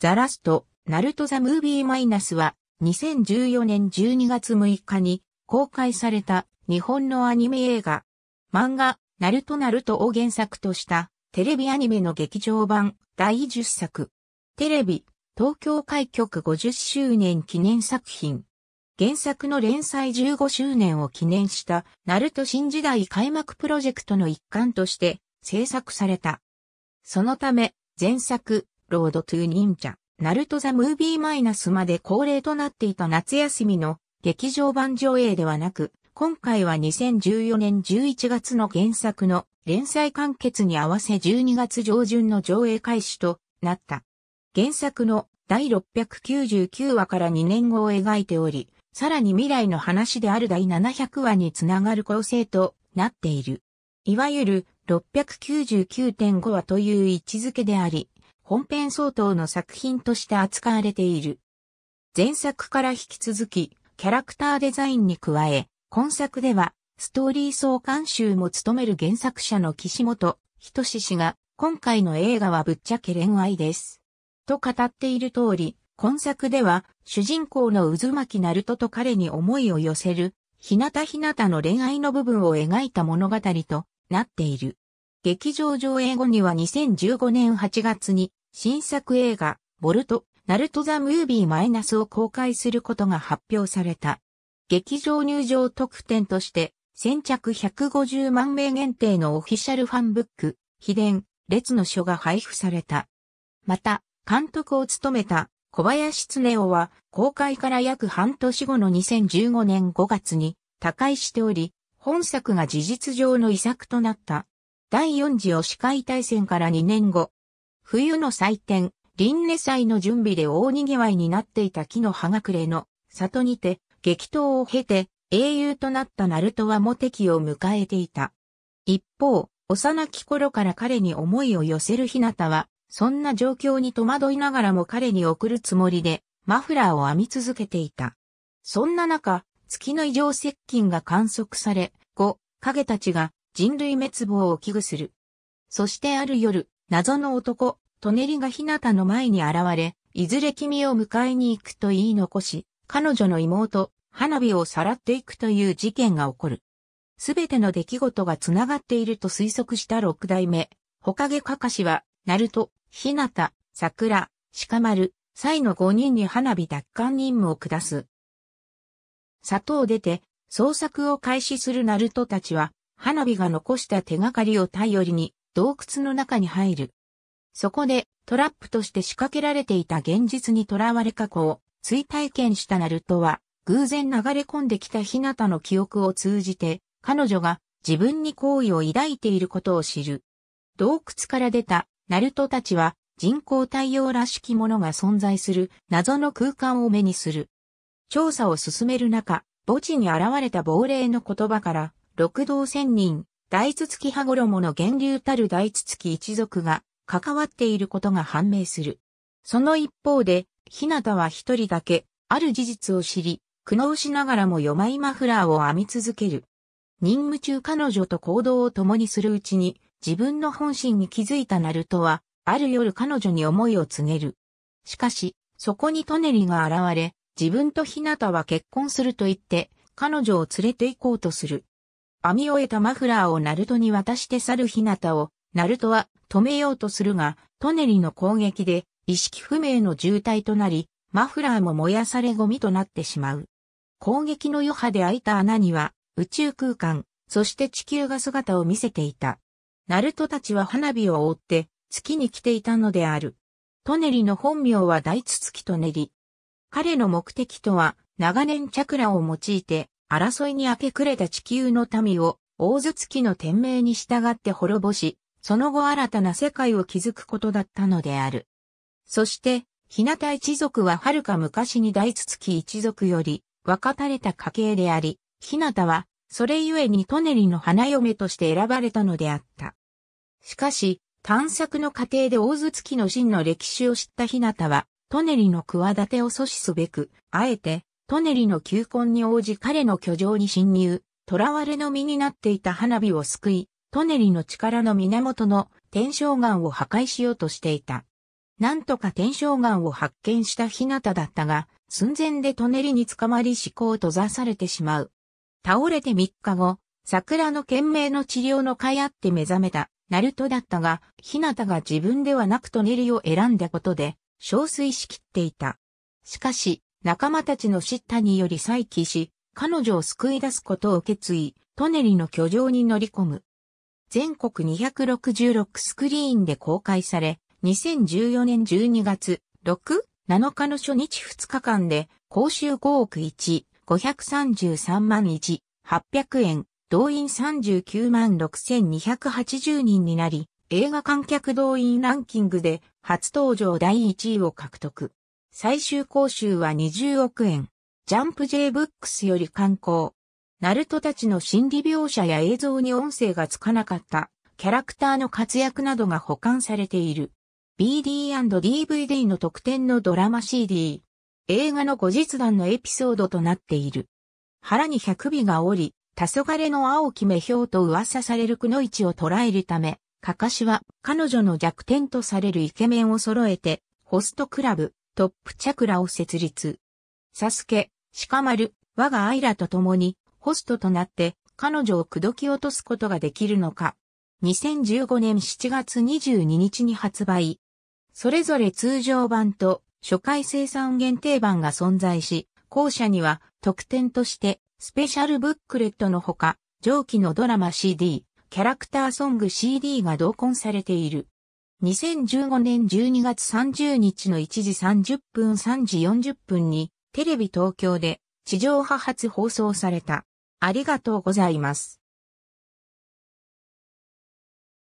ザラスト、ナルトザムービーマイナスは2014年12月6日に公開された日本のアニメ映画。漫画、ナルトナルトを原作としたテレビアニメの劇場版第10作。テレビ、東京開局50周年記念作品。原作の連載15周年を記念したナルト新時代開幕プロジェクトの一環として制作された。そのため、前作、ロードトゥー忍者、ナルトザムービーマイナスまで恒例となっていた夏休みの劇場版上映ではなく、今回は2014年11月の原作の連載完結に合わせ12月上旬の上映開始となった。原作の第699話から2年後を描いており、さらに未来の話である第700話につながる構成となっている。いわゆる699.5話という位置づけであり、本編相当の作品として扱われている。前作から引き続き、キャラクターデザインに加え、今作では、ストーリー総監修も務める原作者の岸本人志氏が、今回の映画はぶっちゃけ恋愛です。と語っている通り、今作では、主人公の渦巻ナルトと彼に思いを寄せる、日向日向の恋愛の部分を描いた物語となっている。劇場上映後には2015年8月に新作映画、ボルト、ナルトザ・ムービーマイナスを公開することが発表された。劇場入場特典として、先着150万名限定のオフィシャルファンブック、秘伝、列の書が配布された。また、監督を務めた小林恒夫は公開から約半年後の2015年5月に他界しており、本作が事実上の遺作となった。第4次押し会大戦から2年後、冬の祭典、輪廻祭の準備で大賑わいになっていた木の葉隠れの里にて、激闘を経て、英雄となったナルトはモテキを迎えていた。一方、幼き頃から彼に思いを寄せるひなたは、そんな状況に戸惑いながらも彼に送るつもりで、マフラーを編み続けていた。そんな中、月の異常接近が観測され、後、影たちが人類滅亡を危惧する。そしてある夜、謎の男、トネリが日向の前に現れ、いずれ君を迎えに行くと言い残し、彼女の妹、花火をさらっていくという事件が起こる。すべての出来事が繋がっていると推測した六代目、ほかげかかしは、ナルト、ひなた、桜、鹿丸、サイの五人に花火奪還任務を下す。里を出て、捜索を開始するナルトたちは、花火が残した手がかりを頼りに、洞窟の中に入る。そこでトラップとして仕掛けられていた現実にとらわれ過去を追体験したナルトは偶然流れ込んできた日向の記憶を通じて彼女が自分に好意を抱いていることを知る。洞窟から出たナルトたちは人工太陽らしきものが存在する謎の空間を目にする。調査を進める中、墓地に現れた亡霊の言葉から、六道仙人、大筒月羽衣の源流たる大筒月一族が関わっていることが判明する。その一方で、日向は一人だけ、ある事実を知り、苦悩しながらもよまいマフラーを編み続ける。任務中彼女と行動を共にするうちに、自分の本心に気づいたナルトは、ある夜彼女に思いを告げる。しかし、そこにトネリが現れ、自分と日向は結婚すると言って、彼女を連れて行こうとする。編み終えたマフラーをナルトに渡して去る日向を、ナルトは止めようとするが、トネリの攻撃で意識不明の重体となり、マフラーも燃やされゴミとなってしまう。攻撃の余波で開いた穴には、宇宙空間、そして地球が姿を見せていた。ナルトたちは花火を追って、月に来ていたのである。トネリの本名は大筒木トネリ。彼の目的とは、長年チャクラを用いて、争いに明け暮れた地球の民を、大頭月きの天命に従って滅ぼし、その後新たな世界を築くことだったのである。そして、日向一族は遥か昔に大頭月き一族より、分かたれた家系であり、日向は、それゆえにトネリの花嫁として選ばれたのであった。しかし、探索の過程で大頭月きの真の歴史を知った日向は、トネリの企てを阻止すべく、あえて、トネリの求婚に応じ彼の居城に侵入、囚われの身になっていた花火を救い、トネリの力の源の天正岩を破壊しようとしていた。なんとか天正岩を発見した日向だったが、寸前でトネリに捕まり思考を閉ざされてしまう。倒れて3日後、桜の懸命の治療の甲斐あって目覚めた、ナルトだったが、日向が自分ではなくトネリを選んだことで、憔悴しきっていた。しかし、仲間たちの叱咤により再起し、彼女を救い出すことを決意、トネリの居城に乗り込む。全国266スクリーンで公開され、2014年12月6、7日の初日2日間で、公衆5億1、533万1、800円、動員39万6280人になり、映画観客動員ランキングで初登場第1位を獲得。最終講習は20億円。ジャンプ J ブックスより刊行。ナルトたちの心理描写や映像に音声がつかなかったキャラクターの活躍などが保管されている。BD&DVD の特典のドラマ CD。映画の後日談のエピソードとなっている。腹に百尾がおり、黄昏の青き目標と噂されるくの置を捉えるため、かかしは彼女の弱点とされるイケメンを揃えて、ホストクラブ、トップチャクラを設立。サスケ、シカマル、我がアイラと共にホストとなって彼女を口説き落とすことができるのか。2015年7月22日に発売。それぞれ通常版と初回生産限定版が存在し、後者には特典としてスペシャルブックレットのほか、上記のドラマ CD、キャラクターソング CD が同梱されている。2015年12月30日の1時30分3時40分にテレビ東京で地上波発放送された。ありがとうございます。